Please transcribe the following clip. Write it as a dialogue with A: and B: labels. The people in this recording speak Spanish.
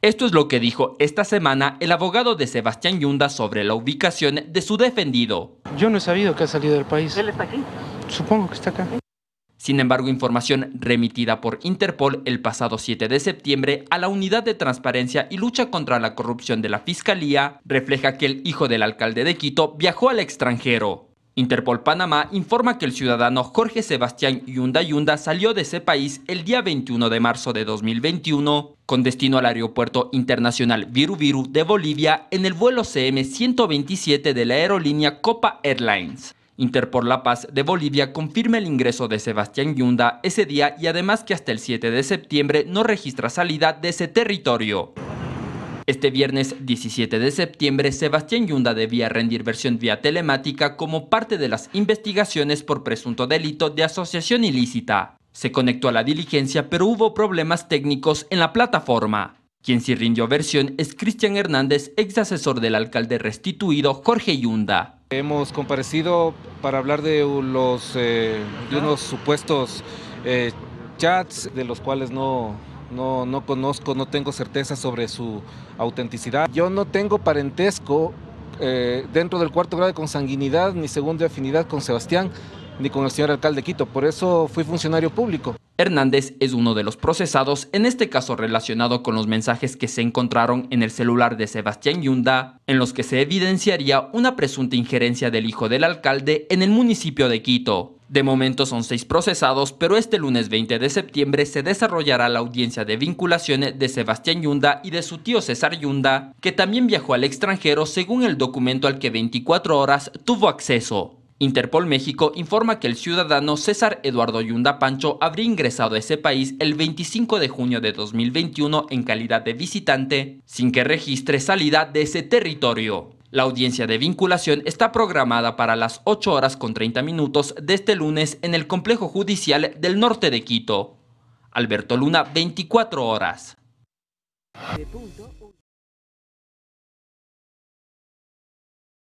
A: Esto es lo que dijo esta semana el abogado de Sebastián Yunda sobre la ubicación de su defendido.
B: Yo no he sabido que ha salido del país. ¿Él está aquí? Supongo que está acá.
A: Sin embargo, información remitida por Interpol el pasado 7 de septiembre a la Unidad de Transparencia y Lucha contra la Corrupción de la Fiscalía refleja que el hijo del alcalde de Quito viajó al extranjero. Interpol Panamá informa que el ciudadano Jorge Sebastián Yunda Yunda salió de ese país el día 21 de marzo de 2021 con destino al aeropuerto internacional Viru Viru de Bolivia en el vuelo CM-127 de la aerolínea Copa Airlines. Interpol La Paz de Bolivia confirma el ingreso de Sebastián Yunda ese día y además que hasta el 7 de septiembre no registra salida de ese territorio. Este viernes 17 de septiembre, Sebastián Yunda debía rendir versión vía telemática como parte de las investigaciones por presunto delito de asociación ilícita. Se conectó a la diligencia, pero hubo problemas técnicos en la plataforma. Quien sí rindió versión es Cristian Hernández, ex asesor del alcalde restituido Jorge Yunda.
B: Hemos comparecido para hablar de, eh, unos supuestos eh, chats de los cuales no, no, conozco, no tengo certeza sobre su autenticidad. Yo no tengo parentesco eh, dentro del cuarto grado de consanguinidad ni segunda afinidad con Sebastián ni con el señor alcalde de Quito, por eso fui funcionario público.
A: Hernández es uno de los procesados, en este caso relacionado con los mensajes que se encontraron en el celular de Sebastián Yunda, en los que se evidenciaría una presunta injerencia del hijo del alcalde en el municipio de Quito. De momento son seis procesados, pero este lunes 20 de septiembre se desarrollará la audiencia de vinculaciones de Sebastián Yunda y de su tío César Yunda, que también viajó al extranjero según el documento al que 24 horas tuvo acceso. Interpol México informa que el ciudadano César Eduardo Yunda Pancho habría ingresado a ese país el 25 de junio de 2021 en calidad de visitante, sin que registre salida de ese territorio. La audiencia de vinculación está programada para las 8 horas con 30 minutos de este lunes en el Complejo Judicial del Norte de Quito. Alberto Luna, 24 horas.